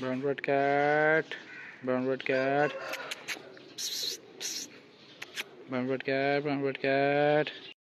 brown red cat brown red cat brown red cat brown red cat